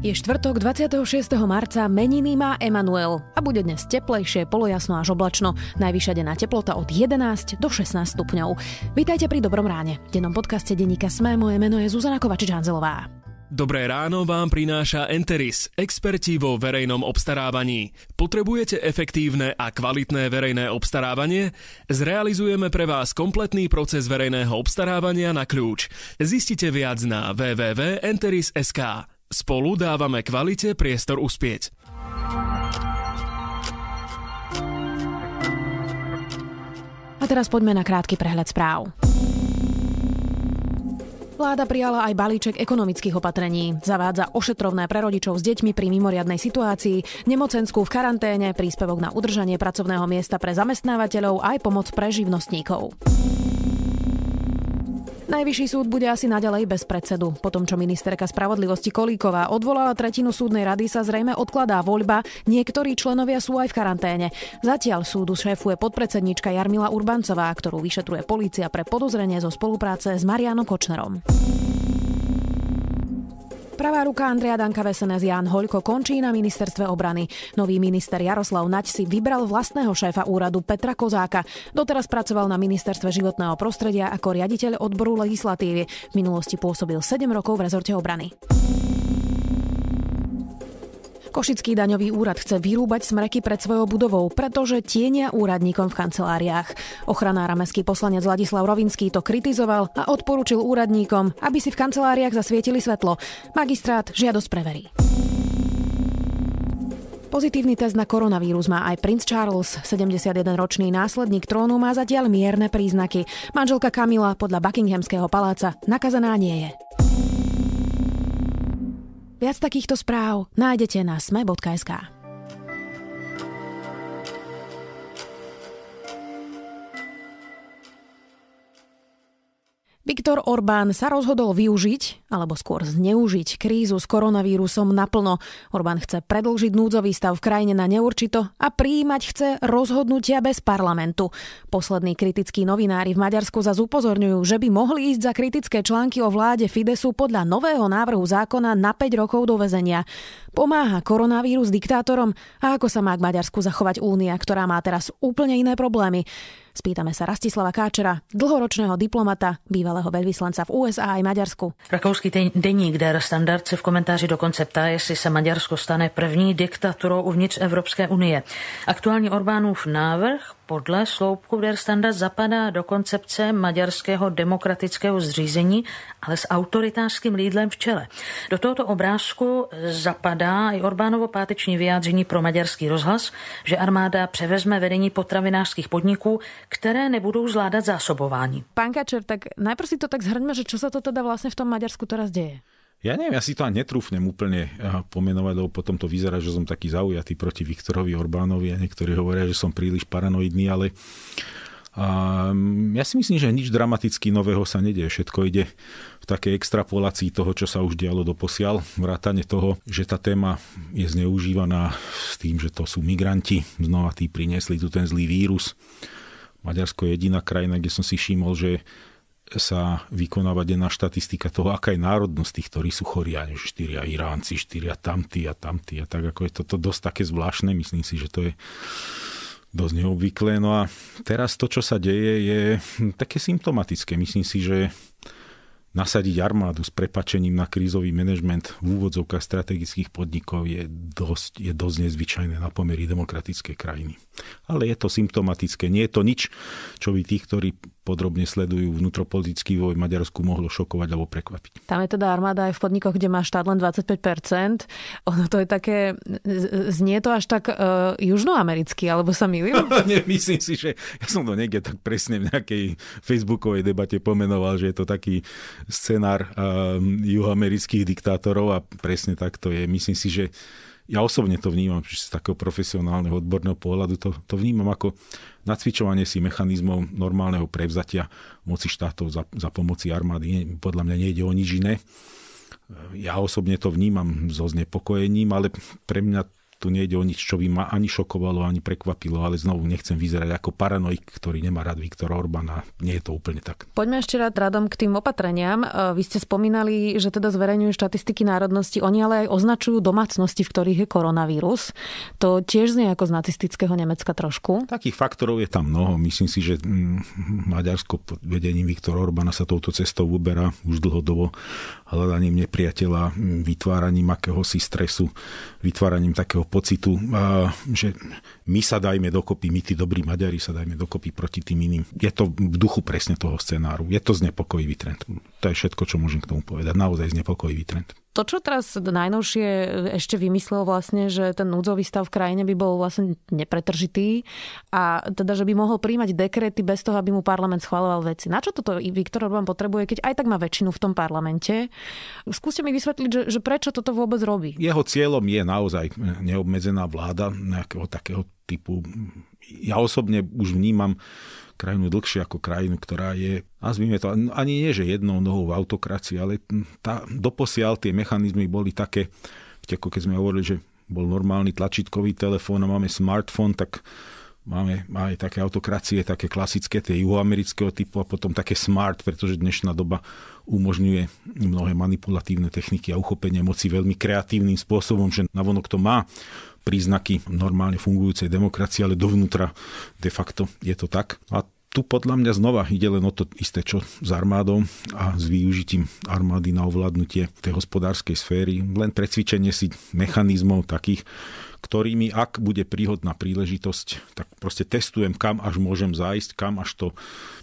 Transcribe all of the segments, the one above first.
Je štvrtok 26. marca, meniny má Emanuel a bude dnes teplejšie, polojasno až oblačno. Najvyššia denná teplota od 11 do 16 stupňov. Vítajte pri Dobrom ráne. V dennom podcaste denníka Sme moje meno je Zuzana Kovačič-Hanzelová. Dobré ráno vám prináša Enteris, experti vo verejnom obstarávaní. Potrebujete efektívne a kvalitné verejné obstarávanie? Zrealizujeme pre vás kompletný proces verejného obstarávania na kľúč. Zistite viac na www.enteris.sk. Spolu dávame kvalite priestor uspieť. A teraz poďme na krátky prehľad správ. Vláda prijala aj balíček ekonomických opatrení. Zavádza ošetrovné pre rodičov s deťmi pri mimoriadnej situácii, nemocenskú v karanténe, príspevok na udržanie pracovného miesta pre zamestnávateľov aj pomoc pre živnostníkov. Najvyšší súd bude asi naďalej bez predsedu. Po tom, čo ministerka spravodlivosti Kolíková odvolala tretinu súdnej rady, sa zrejme odkladá voľba. Niektorí členovia sú aj v karanténe. Zatiaľ súdu šéfuje podpredsednička Jarmila Urbancová, ktorú vyšetruje polícia pre podozrenie zo spolupráce s Marianom Kočnerom. Pravá ruka Andrea Danka Vesenes Jan Hoľko končí na ministerstve obrany. Nový minister Jaroslav Nať si vybral vlastného šéfa úradu Petra Kozáka. Doteraz pracoval na ministerstve životného prostredia ako riaditeľ odboru legislatívy. V minulosti pôsobil 7 rokov v rezorte obrany. Košický daňový úrad chce vyrúbať smreky pred svojou budovou, pretože tienia úradníkom v kanceláriách. Ochraná rameský poslanec Ladislav Rovinský to kritizoval a odporúčil úradníkom, aby si v kanceláriách zasvietili svetlo. Magistrát žiadosť preverí. Pozitívny test na koronavírus má aj princ Charles. 71-ročný následník trónu má zatiaľ mierne príznaky. Manželka Kamila podľa Buckinghamského paláca nakazaná nie je. Viac takýchto správ nájdete na sme.sk. Viktor Orbán sa rozhodol využiť, alebo skôr zneužiť krízu s koronavírusom naplno. Orbán chce predlžiť núdzový stav v krajine na neurčito a prijímať chce rozhodnutia bez parlamentu. Poslední kritickí novinári v Maďarsku zase upozorňujú, že by mohli ísť za kritické články o vláde Fidesu podľa nového návrhu zákona na 5 rokov do vezenia. Pomáha koronavírus diktátorom a ako sa má k Maďarsku zachovať únia, ktorá má teraz úplne iné problémy. Spýtame sa Rastislava Káčera, dlhoročného diplomata, bývalého veľvyslanca v USA aj Maďarsku. Rakouský denník Der Standard se v komentáři dokonce ptá, jestli se Maďarsko stane první diktaturou uvnitř Evropské unie. Aktuální Orbánův návrh podle sloupku Der Standard zapadá do koncepce maďarského demokratického zřízení, ale s autoritářským lídlem v čele. Do tohoto obrázku zapadá i Orbánovo páteční vyjádření pro maďarský rozhlas, že armáda převezme vedení potravinářských podniků, které nebudou zvládat zásobování. Pán Kačer, tak najprv si to tak zhrňme, že čo sa to teda vlastne v tom Maďarsku teraz deje? Ja neviem, ja si to ani netrúfnem úplne eh, pomenovať, lebo potom to vyzerá, že som taký zaujatý proti Viktorovi Orbánovi a niektorí hovoria, že som príliš paranoidný, ale um, ja si myslím, že nič dramaticky nového sa nedie. Všetko ide v takej extrapolácii toho, čo sa už dialo doposiaľ. Vrátane toho, že tá téma je zneužívaná s tým, že to sú migranti. Znova tí priniesli tu ten zlý vírus. Maďarsko je jediná krajina, kde som si všimol, že sa vykonáva denná štatistika toho, aká je národnosť tých, ktorí sú chorí, a štyria Iránci, štyria tamtí a tamtí a tak, ako je toto dosť také zvláštne, myslím si, že to je dosť neobvyklé. No a teraz to, čo sa deje, je také symptomatické. Myslím si, že nasadiť armádu s prepačením na krízový manažment v úvodzovkách strategických podnikov je dosť, je dosť nezvyčajné na pomery demokratickej krajiny. Ale je to symptomatické. Nie je to nič, čo by tých, ktorí podrobne sledujú vnútropolitický voj Maďarsku, mohlo šokovať alebo prekvapiť. Tam je teda armáda aj v podnikoch, kde má štát len 25%. Ono to je také, znie to až tak uh, južnoamericky, alebo sa milím? Myslím si, že ja som to niekde tak presne v nejakej facebookovej debate pomenoval, že je to taký scenár uh, juhoamerických diktátorov a presne tak to je. Myslím si, že ja osobne to vnímam, z takého profesionálneho odborného pohľadu, to, to vnímam ako nacvičovanie si mechanizmov normálneho prevzatia moci štátov za, za pomoci armády. Podľa mňa nejde o nič iné. Ja osobne to vnímam so znepokojením, ale pre mňa tu nejde o nič, čo by ma ani šokovalo, ani prekvapilo, ale znovu nechcem vyzerať ako paranoik, ktorý nemá rád Viktora Orbána. Nie je to úplne tak. Poďme ešte rád radom k tým opatreniam. E, vy ste spomínali, že teda zverejňujú štatistiky národnosti. Oni ale aj označujú domácnosti, v ktorých je koronavírus. To tiež znie ako z nacistického Nemecka trošku. Takých faktorov je tam mnoho. Myslím si, že mm, Maďarsko pod vedením Viktora Orbána sa touto cestou uberá už dlhodobo hľadaním nepriateľa, vytváraním akéhosi stresu, vytváraním takého pocitu, že my sa dajme dokopy, my tí dobrí Maďari sa dajme dokopy proti tým iným. Je to v duchu presne toho scenáru. Je to znepokojivý trend. To je všetko, čo môžem k tomu povedať. Naozaj znepokojivý trend to, čo teraz najnovšie ešte vymyslel vlastne, že ten núdzový stav v krajine by bol vlastne nepretržitý a teda, že by mohol príjmať dekrety bez toho, aby mu parlament schváloval veci. Na čo toto Viktor Orbán potrebuje, keď aj tak má väčšinu v tom parlamente? Skúste mi vysvetliť, že, že prečo toto vôbec robí. Jeho cieľom je naozaj neobmedzená vláda nejakého takého typu ja osobne už vnímam krajinu dlhšie ako krajinu, ktorá je, nazvime to, ani nie, že jednou nohou v autokracii, ale tá, doposiaľ tie mechanizmy boli také, ako keď sme hovorili, že bol normálny tlačítkový telefón a máme smartfón, tak máme aj také autokracie, také klasické, tie juhoamerického typu a potom také smart, pretože dnešná doba umožňuje mnohé manipulatívne techniky a uchopenie moci veľmi kreatívnym spôsobom, že navonok to má príznaky normálne fungujúcej demokracie, ale dovnútra de facto je to tak. A tu podľa mňa znova ide len o to isté, čo s armádou a s využitím armády na ovládnutie tej hospodárskej sféry, len precvičenie si mechanizmov takých, ktorými, ak bude príhodná príležitosť, tak proste testujem, kam až môžem zájsť, kam až to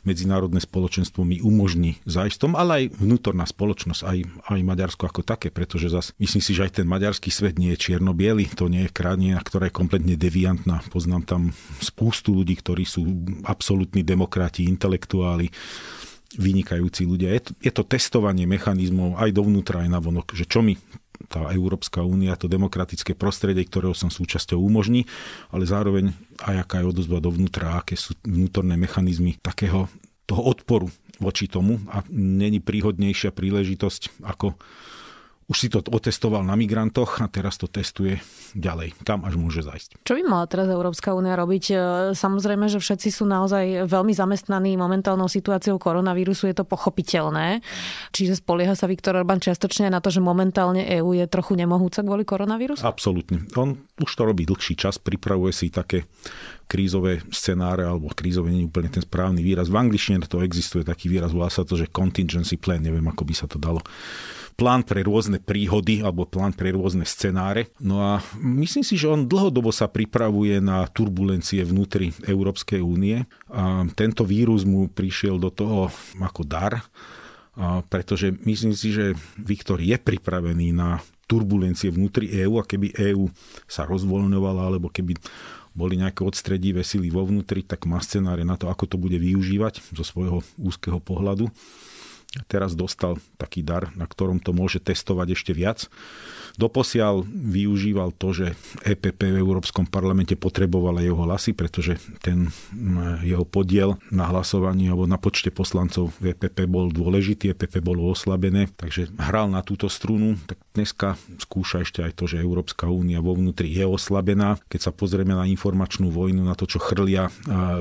medzinárodné spoločenstvo mi umožní zájsť. tom ale aj vnútorná spoločnosť, aj, aj Maďarsko ako také, pretože zas myslím si, že aj ten maďarský svet nie je čierno biely to nie je krajina, ktorá je kompletne deviantná. Poznám tam spústu ľudí, ktorí sú absolútni demokrati, intelektuáli, vynikajúci ľudia. Je to, je to testovanie mechanizmov aj dovnútra, aj navonok, že čo mi tá Európska únia, to demokratické prostredie, ktorého som súčasťou umožní, ale zároveň aj aká je odozva dovnútra, aké sú vnútorné mechanizmy takého toho odporu voči tomu a není príhodnejšia príležitosť ako už si to otestoval na migrantoch a teraz to testuje ďalej, kam až môže zajsť. Čo by mala teraz Európska únia robiť? E, samozrejme, že všetci sú naozaj veľmi zamestnaní momentálnou situáciou koronavírusu, je to pochopiteľné. Čiže spolieha sa Viktor Orbán čiastočne na to, že momentálne EÚ je trochu nemohúca kvôli koronavírusu? Absolútne. On už to robí dlhší čas, pripravuje si také krízové scenáre, alebo krízové nie je úplne ten správny výraz. V angličtine to existuje taký výraz, volá sa to, že contingency plan, neviem, ako by sa to dalo plán pre rôzne príhody alebo plán pre rôzne scenáre. No a myslím si, že on dlhodobo sa pripravuje na turbulencie vnútri Európskej únie. A tento vírus mu prišiel do toho ako dar, a pretože myslím si, že Viktor je pripravený na turbulencie vnútri EÚ a keby EÚ sa rozvoľňovala alebo keby boli nejaké odstredivé sily vo vnútri, tak má scenáre na to, ako to bude využívať zo svojho úzkeho pohľadu. Teraz dostal taký dar, na ktorom to môže testovať ešte viac Doposiaľ využíval to, že EPP v Európskom parlamente potrebovala jeho hlasy, pretože ten jeho podiel na hlasovaní alebo na počte poslancov v EPP bol dôležitý, EPP bolo oslabené, takže hral na túto strunu. Tak dneska skúša ešte aj to, že Európska únia vo vnútri je oslabená. Keď sa pozrieme na informačnú vojnu, na to, čo chrlia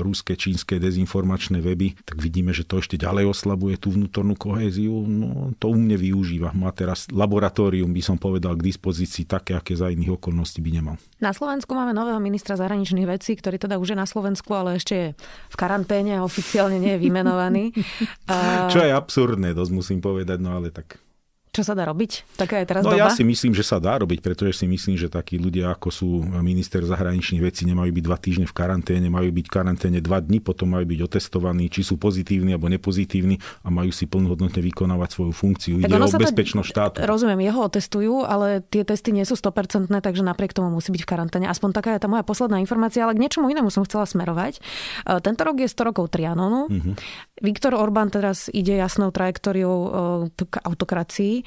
ruské, čínske dezinformačné weby, tak vidíme, že to ešte ďalej oslabuje tú vnútornú kohéziu. No, to u mne využíva. Má teraz laboratórium, by som povedal, k dispozícii také, aké za iných okolností by nemal. Na Slovensku máme nového ministra zahraničných vecí, ktorý teda už je na Slovensku, ale ešte je v karanténe a oficiálne nie je vymenovaný. Čo je absurdné, dosť musím povedať, no ale tak čo sa dá robiť? Taká je teraz no, doba. ja si myslím, že sa dá robiť, pretože si myslím, že takí ľudia, ako sú minister zahraničných vecí, nemajú byť dva týždne v karanténe, majú byť v karanténe dva dní, potom majú byť otestovaní, či sú pozitívni alebo nepozitívni a majú si plnohodnotne vykonávať svoju funkciu. Tak Ide o bezpečnosť štátu. Rozumiem, jeho otestujú, ale tie testy nie sú 100%, takže napriek tomu musí byť v karanténe. Aspoň taká je tá moja posledná informácia, ale k niečomu inému som chcela smerovať. E, tento rok je 100 rokov Trianonu. Uh-huh. Viktor Orbán teraz ide jasnou trajektóriou e, k autokracii.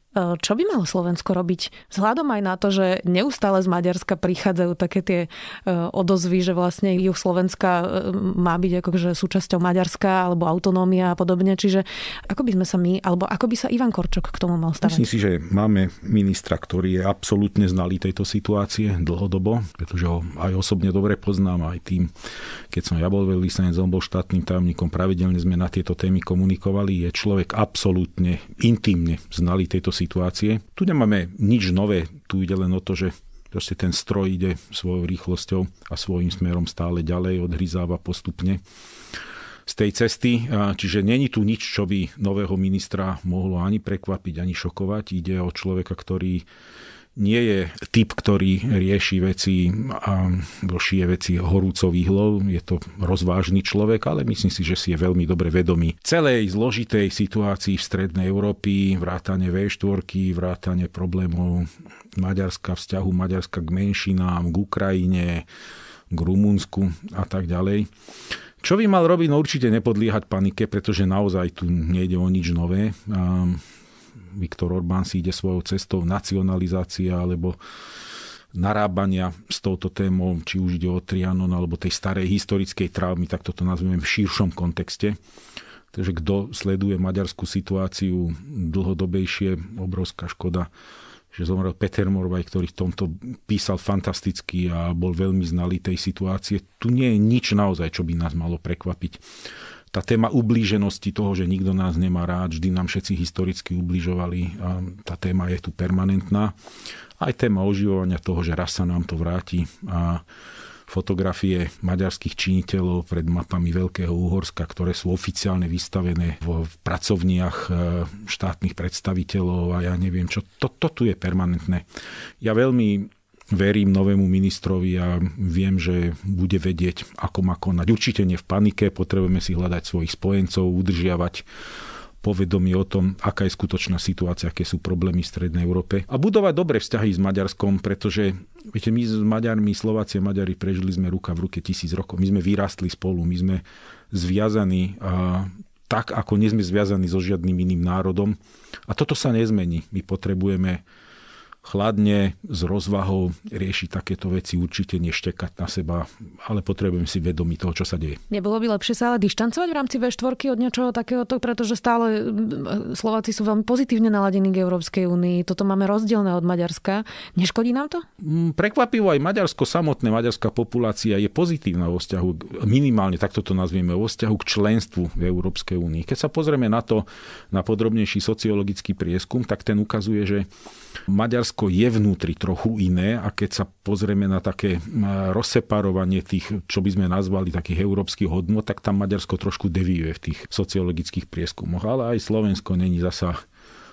E, čo by malo Slovensko robiť? Vzhľadom aj na to, že neustále z Maďarska prichádzajú také tie e, odozvy, že vlastne juh Slovenska e, má byť akože súčasťou Maďarska alebo autonómia a podobne. Čiže ako by sme sa my, alebo ako by sa Ivan Korčok k tomu mal stavať? Myslím si, že máme ministra, ktorý je absolútne znalý tejto situácie dlhodobo, pretože ho aj osobne dobre poznám, aj tým, keď som ja bol veľvyslanec, on bol štátnym tajomníkom, pravidelne sme na tieto témy komunikovali. Je človek absolútne intimne znalý tejto situácie situácie. Tu nemáme nič nové, tu ide len o to, že proste ten stroj ide svojou rýchlosťou a svojím smerom stále ďalej, odhryzáva postupne z tej cesty. Čiže není tu nič, čo by nového ministra mohlo ani prekvapiť, ani šokovať. Ide o človeka, ktorý nie je typ, ktorý rieši veci a šije veci horúcových hlov. Je to rozvážny človek, ale myslím si, že si je veľmi dobre vedomý celej zložitej situácii v Strednej Európy, vrátane V4, vrátane problémov Maďarska, vzťahu Maďarska k menšinám, k Ukrajine, k Rumunsku a tak ďalej. Čo by mal robiť? No určite nepodliehať panike, pretože naozaj tu nejde o nič nové. Viktor Orbán si ide svojou cestou nacionalizácia alebo narábania s touto témou, či už ide o Trianon alebo tej starej historickej traumy, tak toto nazveme v širšom kontexte. Takže kto sleduje maďarskú situáciu dlhodobejšie, obrovská škoda, že zomrel Peter Morvaj, ktorý v tomto písal fantasticky a bol veľmi znalý tej situácie. Tu nie je nič naozaj, čo by nás malo prekvapiť tá téma ublíženosti toho, že nikto nás nemá rád, vždy nám všetci historicky ubližovali, tá téma je tu permanentná. Aj téma oživovania toho, že raz sa nám to vráti a fotografie maďarských činiteľov pred mapami Veľkého Úhorska, ktoré sú oficiálne vystavené v pracovniach e, štátnych predstaviteľov a ja neviem čo. To, to tu je permanentné. Ja veľmi verím novému ministrovi a viem, že bude vedieť, ako má konať. Určite nie v panike, potrebujeme si hľadať svojich spojencov, udržiavať povedomie o tom, aká je skutočná situácia, aké sú problémy v Strednej Európe. A budovať dobré vzťahy s Maďarskom, pretože viete, my s Maďarmi, Slováci a Maďari prežili sme ruka v ruke tisíc rokov. My sme vyrastli spolu, my sme zviazaní a tak, ako nie sme zviazaní so žiadnym iným národom. A toto sa nezmení. My potrebujeme chladne, s rozvahou riešiť takéto veci, určite neštekať na seba, ale potrebujem si vedomiť toho, čo sa deje. Nebolo by lepšie sa ale dištancovať v rámci V4 od niečoho takéhoto, pretože stále Slováci sú veľmi pozitívne naladení k Európskej únii. Toto máme rozdielne od Maďarska. Neškodí nám to? Mm, prekvapivo aj Maďarsko samotné, maďarská populácia je pozitívna vo vzťahu, minimálne takto to nazvieme, vo vzťahu k členstvu v Európskej únii. Keď sa pozrieme na to, na podrobnejší sociologický prieskum, tak ten ukazuje, že Maďarsko Slovensko je vnútri trochu iné a keď sa pozrieme na také rozseparovanie tých, čo by sme nazvali takých európskych hodnot, tak tam Maďarsko trošku deviuje v tých sociologických prieskumoch. Ale aj Slovensko není zasa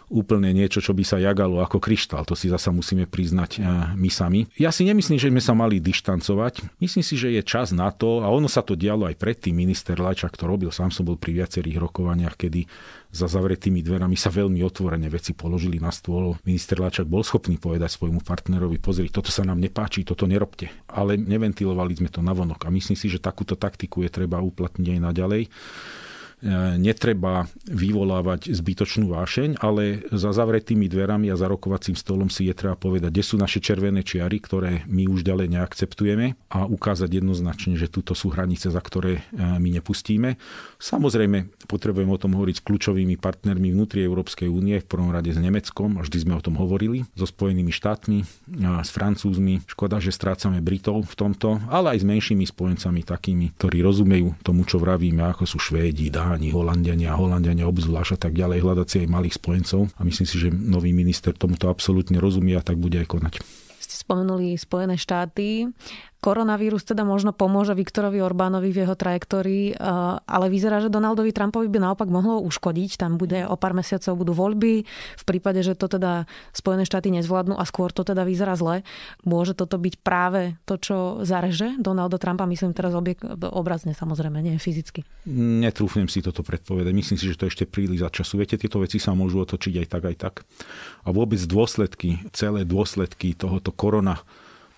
úplne niečo, čo by sa jagalo ako kryštál. To si zasa musíme priznať eh, my sami. Ja si nemyslím, že sme sa mali dištancovať. Myslím si, že je čas na to, a ono sa to dialo aj predtým, minister Lajčak to robil, sám som bol pri viacerých rokovaniach, kedy za zavretými dverami sa veľmi otvorene veci položili na stôl. Minister Lačak bol schopný povedať svojmu partnerovi, pozri, toto sa nám nepáči, toto nerobte. Ale neventilovali sme to navonok a myslím si, že takúto taktiku je treba uplatniť aj naďalej. E, netreba vyvolávať zbytočnú vášeň, ale za zavretými dverami a za rokovacím stolom si je treba povedať, kde sú naše červené čiary, ktoré my už ďalej neakceptujeme a ukázať jednoznačne, že tuto sú hranice, za ktoré e, my nepustíme. Samozrejme, potrebujeme o tom hovoriť s kľúčovými partnermi vnútri Európskej únie, v prvom rade s Nemeckom, vždy sme o tom hovorili, so Spojenými štátmi, a e, s Francúzmi. Škoda, že strácame Britov v tomto, ale aj s menšími spojencami takými, ktorí rozumejú tomu, čo vravíme, ako sú Švédi, Dáni ani Holandiania, Holandiania obzvlášť a tak ďalej, hľadať si aj malých spojencov. A myslím si, že nový minister tomuto absolútne rozumie a tak bude aj konať spomenuli Spojené štáty. Koronavírus teda možno pomôže Viktorovi Orbánovi v jeho trajektórii, e, ale vyzerá, že Donaldovi Trumpovi by naopak mohlo uškodiť. Tam bude o pár mesiacov budú voľby. V prípade, že to teda Spojené štáty nezvládnu a skôr to teda vyzerá zle, môže toto byť práve to, čo zareže Donalda Trumpa, myslím teraz objek, obrazne samozrejme, nie fyzicky. Netrúfnem si toto predpovedať. Myslím si, že to ešte príliš za času. Viete, tieto veci sa môžu otočiť aj tak, aj tak. A vôbec dôsledky, celé dôsledky tohoto koronavírus korona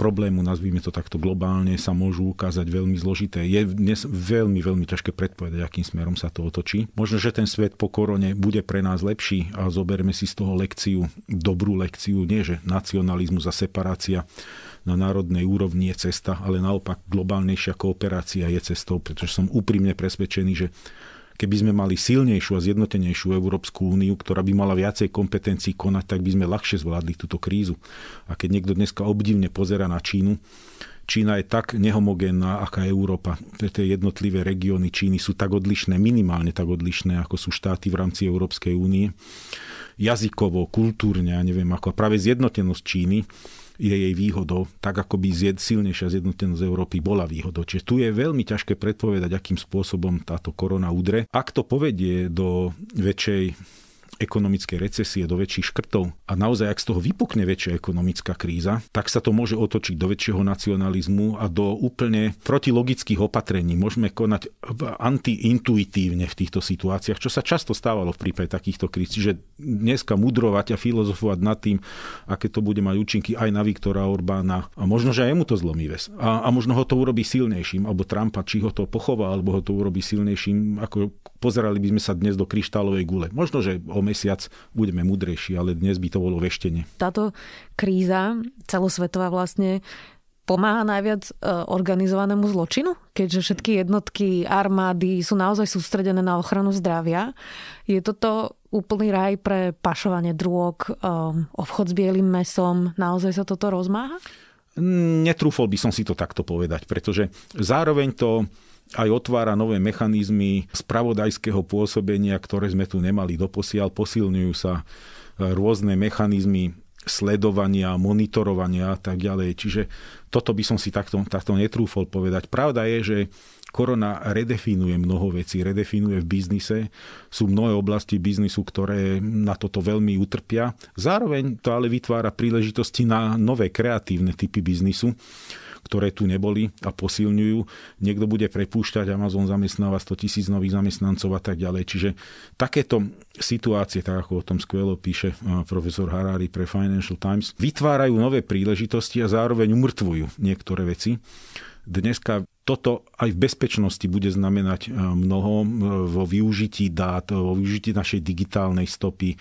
problému, nazvime to takto globálne, sa môžu ukázať veľmi zložité. Je dnes veľmi, veľmi ťažké predpovedať, akým smerom sa to otočí. Možno, že ten svet po korone bude pre nás lepší a zoberme si z toho lekciu, dobrú lekciu, nie že nacionalizmus a separácia na národnej úrovni je cesta, ale naopak globálnejšia kooperácia je cestou, pretože som úprimne presvedčený, že keby sme mali silnejšiu a zjednotenejšiu Európsku úniu, ktorá by mala viacej kompetencií konať, tak by sme ľahšie zvládli túto krízu. A keď niekto dneska obdivne pozera na Čínu, Čína je tak nehomogénna, aká Európa. Tie jednotlivé regióny Číny sú tak odlišné, minimálne tak odlišné, ako sú štáty v rámci Európskej únie. Jazykovo, kultúrne, ja neviem ako. A práve zjednotenosť Číny je jej výhodou, tak ako by zjed, silnejšia zjednotenosť Európy bola výhodou. Čiže tu je veľmi ťažké predpovedať, akým spôsobom táto korona udre. Ak to povedie do väčšej ekonomickej recesie, do väčších škrtov a naozaj, ak z toho vypukne väčšia ekonomická kríza, tak sa to môže otočiť do väčšieho nacionalizmu a do úplne protilogických opatrení. Môžeme konať antiintuitívne v týchto situáciách, čo sa často stávalo v prípade takýchto kríz. Čiže dneska mudrovať a filozofovať nad tým, aké to bude mať účinky aj na Viktora Orbána. A možno, že aj mu to zlomí ves. A, a možno ho to urobí silnejším, alebo Trumpa, či ho to pochová, alebo ho to urobí silnejším, ako pozerali by sme sa dnes do kryštálovej gule. Možno, že o mesiac budeme mudrejší, ale dnes by to bolo veštenie. Táto kríza celosvetová vlastne pomáha najviac e, organizovanému zločinu, keďže všetky jednotky armády sú naozaj sústredené na ochranu zdravia. Je toto úplný raj pre pašovanie drôk, e, obchod s bielým mesom? Naozaj sa toto rozmáha? Netrúfol by som si to takto povedať, pretože zároveň to aj otvára nové mechanizmy spravodajského pôsobenia, ktoré sme tu nemali doposiaľ. Posilňujú sa e, rôzne mechanizmy sledovania, monitorovania a tak ďalej. Čiže toto by som si takto, takto netrúfol povedať. Pravda je, že korona redefinuje mnoho vecí, redefinuje v biznise. Sú mnohé oblasti biznisu, ktoré na toto veľmi utrpia. Zároveň to ale vytvára príležitosti na nové kreatívne typy biznisu ktoré tu neboli a posilňujú. Niekto bude prepúšťať, Amazon zamestnáva 100 tisíc nových zamestnancov a tak ďalej. Čiže takéto situácie, tak ako o tom skvelo píše e, profesor Harari pre Financial Times, vytvárajú nové príležitosti a zároveň umrtvujú niektoré veci. Dneska toto aj v bezpečnosti bude znamenať e, mnoho vo využití dát, e, vo využití našej digitálnej stopy.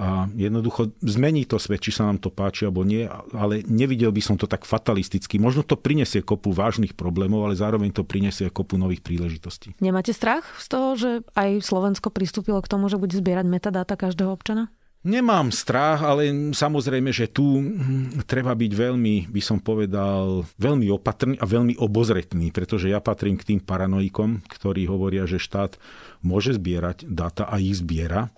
A jednoducho zmení to svet, či sa nám to páči alebo nie, ale nevidel by som to tak fatalisticky. Možno to prinesie kopu vážnych problémov, ale zároveň to prinesie kopu nových príležitostí. Nemáte strach z toho, že aj Slovensko pristúpilo k tomu, že bude zbierať metadáta každého občana? Nemám strach, ale samozrejme, že tu hm, treba byť veľmi, by som povedal, veľmi opatrný a veľmi obozretný, pretože ja patrím k tým paranoikom, ktorí hovoria, že štát môže zbierať dáta a ich zbiera.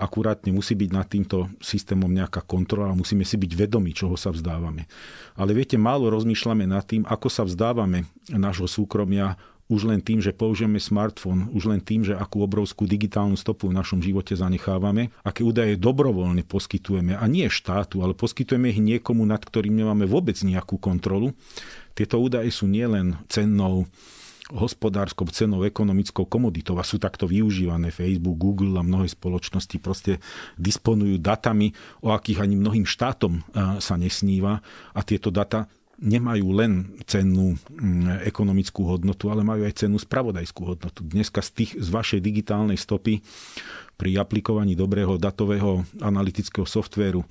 Akurátne musí byť nad týmto systémom nejaká kontrola, musíme si byť vedomi, čoho sa vzdávame. Ale viete, málo rozmýšľame nad tým, ako sa vzdávame nášho súkromia už len tým, že použijeme smartfón, už len tým, že akú obrovskú digitálnu stopu v našom živote zanechávame, aké údaje dobrovoľne poskytujeme, a nie štátu, ale poskytujeme ich niekomu, nad ktorým nemáme vôbec nejakú kontrolu. Tieto údaje sú nielen cennou hospodárskou cenou, ekonomickou komoditou a sú takto využívané. Facebook, Google a mnohé spoločnosti proste disponujú datami, o akých ani mnohým štátom eh, sa nesníva a tieto data nemajú len cenu mm, ekonomickú hodnotu, ale majú aj cenu spravodajskú hodnotu. Dneska z, tých, z vašej digitálnej stopy pri aplikovaní dobrého datového analytického softvéru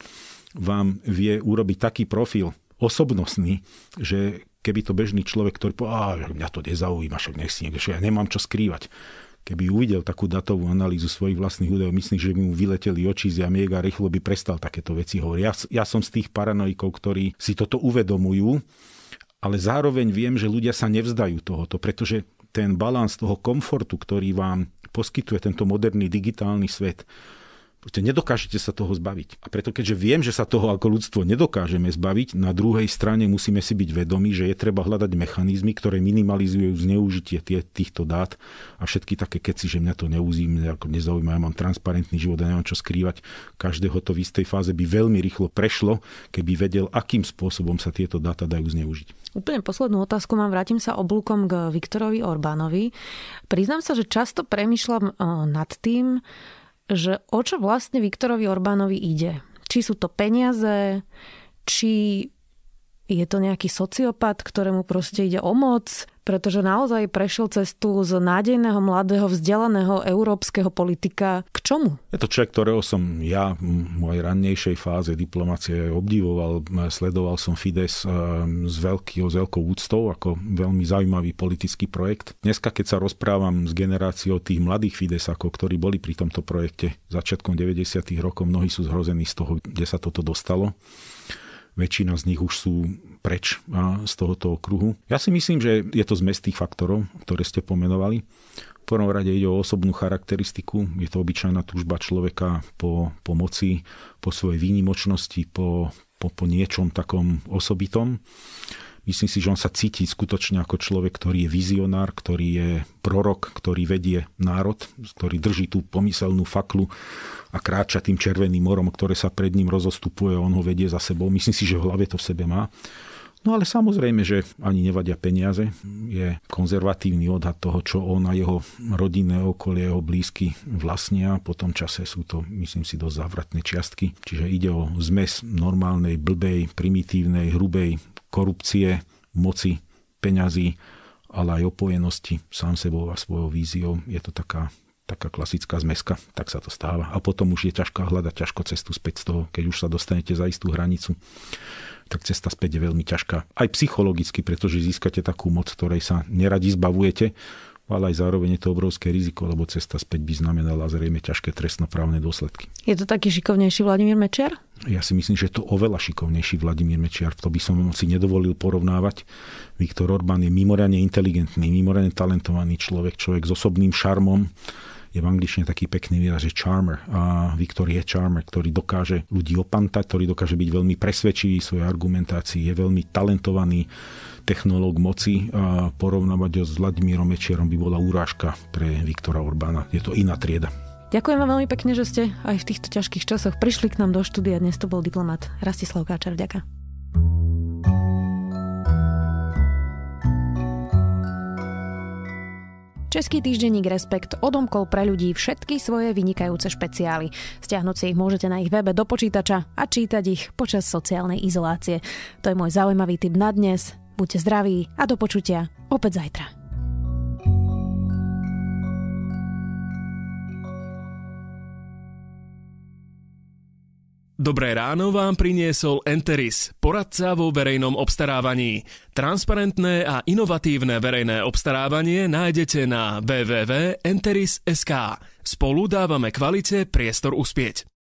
vám vie urobiť taký profil osobnostný, že keby to bežný človek, ktorý povie, mňa to nezaujíma, však nech si niekde, ja nemám čo skrývať keby uvidel takú datovú analýzu svojich vlastných údajov, myslím, že by mu vyleteli oči z jamiek a rýchlo by prestal takéto veci hovoriť. Ja, ja som z tých paranoikov, ktorí si toto uvedomujú, ale zároveň viem, že ľudia sa nevzdajú tohoto, pretože ten balans toho komfortu, ktorý vám poskytuje tento moderný digitálny svet, Proste nedokážete sa toho zbaviť. A preto, keďže viem, že sa toho ako ľudstvo nedokážeme zbaviť, na druhej strane musíme si byť vedomi, že je treba hľadať mechanizmy, ktoré minimalizujú zneužitie tie, týchto dát a všetky také keci, že mňa to neuzím, ako nezaujíma, ja mám transparentný život a nemám čo skrývať. Každého to v istej fáze by veľmi rýchlo prešlo, keby vedel, akým spôsobom sa tieto dáta dajú zneužiť. Úplne poslednú otázku mám, vrátim sa oblúkom k Viktorovi Orbánovi. Priznám sa, že často premyšľam eh, nad tým, že o čo vlastne Viktorovi Orbánovi ide. Či sú to peniaze, či je to nejaký sociopat, ktorému proste ide o moc, pretože naozaj prešiel cestu z nádejného, mladého, vzdelaného európskeho politika k čomu? Je to človek, ktorého som ja v mojej rannejšej fáze diplomácie obdivoval. Sledoval som Fides eh, s, veľký, s veľkou úctou ako veľmi zaujímavý politický projekt. Dneska, keď sa rozprávam s generáciou tých mladých Fidesákov, ktorí boli pri tomto projekte začiatkom 90. rokov, mnohí sú zhrození z toho, kde sa toto dostalo väčšina z nich už sú preč z tohoto okruhu. Ja si myslím, že je to z tých faktorov, ktoré ste pomenovali. V prvom rade ide o osobnú charakteristiku, je to obyčajná túžba človeka po pomoci, po svojej výnimočnosti, po, po, po niečom takom osobitom. Myslím si, že on sa cíti skutočne ako človek, ktorý je vizionár, ktorý je prorok, ktorý vedie národ, ktorý drží tú pomyselnú faklu a kráča tým červeným morom, ktoré sa pred ním rozostupuje, on ho vedie za sebou. Myslím si, že v hlave to v sebe má. No ale samozrejme, že ani nevadia peniaze. Je konzervatívny odhad toho, čo on a jeho rodinné okolie, jeho blízky vlastnia. Po tom čase sú to, myslím si, dosť závratné čiastky. Čiže ide o zmes normálnej, blbej, primitívnej, hrubej korupcie, moci, peňazí, ale aj opojenosti sám sebou a svojou víziou. Je to taká, taká klasická zmeska, tak sa to stáva. A potom už je ťažká hľadať ťažko cestu späť z toho, keď už sa dostanete za istú hranicu tak cesta späť je veľmi ťažká. Aj psychologicky, pretože získate takú moc, ktorej sa neradi zbavujete, ale aj zároveň je to obrovské riziko, lebo cesta späť by znamenala zrejme ťažké trestnoprávne dôsledky. Je to taký šikovnejší Vladimír Mečiar? Ja si myslím, že to oveľa šikovnejší Vladimír Mečiar. To by som si nedovolil porovnávať. Viktor Orbán je mimoriadne inteligentný, mimoriadne talentovaný človek, človek s osobným šarmom, je v angličtine taký pekný výraz, že charmer. A Viktor je charmer, ktorý dokáže ľudí opantať, ktorý dokáže byť veľmi presvedčivý v svojej argumentácii, je veľmi talentovaný, technológ moci a porovnávať ho s Vladimírom Mečierom by bola úrážka pre Viktora Orbána. Je to iná trieda. Ďakujem vám veľmi pekne, že ste aj v týchto ťažkých časoch prišli k nám do štúdia. Dnes to bol diplomat Rastislav Káčer. Ďakujem. Český týždenník Respekt odomkol pre ľudí všetky svoje vynikajúce špeciály. Stiahnuť si ich môžete na ich webe do počítača a čítať ich počas sociálnej izolácie. To je môj zaujímavý tip na dnes buďte zdraví a do počutia opäť zajtra. Dobré ráno vám priniesol Enteris, poradca vo verejnom obstarávaní. Transparentné a inovatívne verejné obstarávanie nájdete na www.enteris.sk. Spolu dávame kvalite priestor uspieť.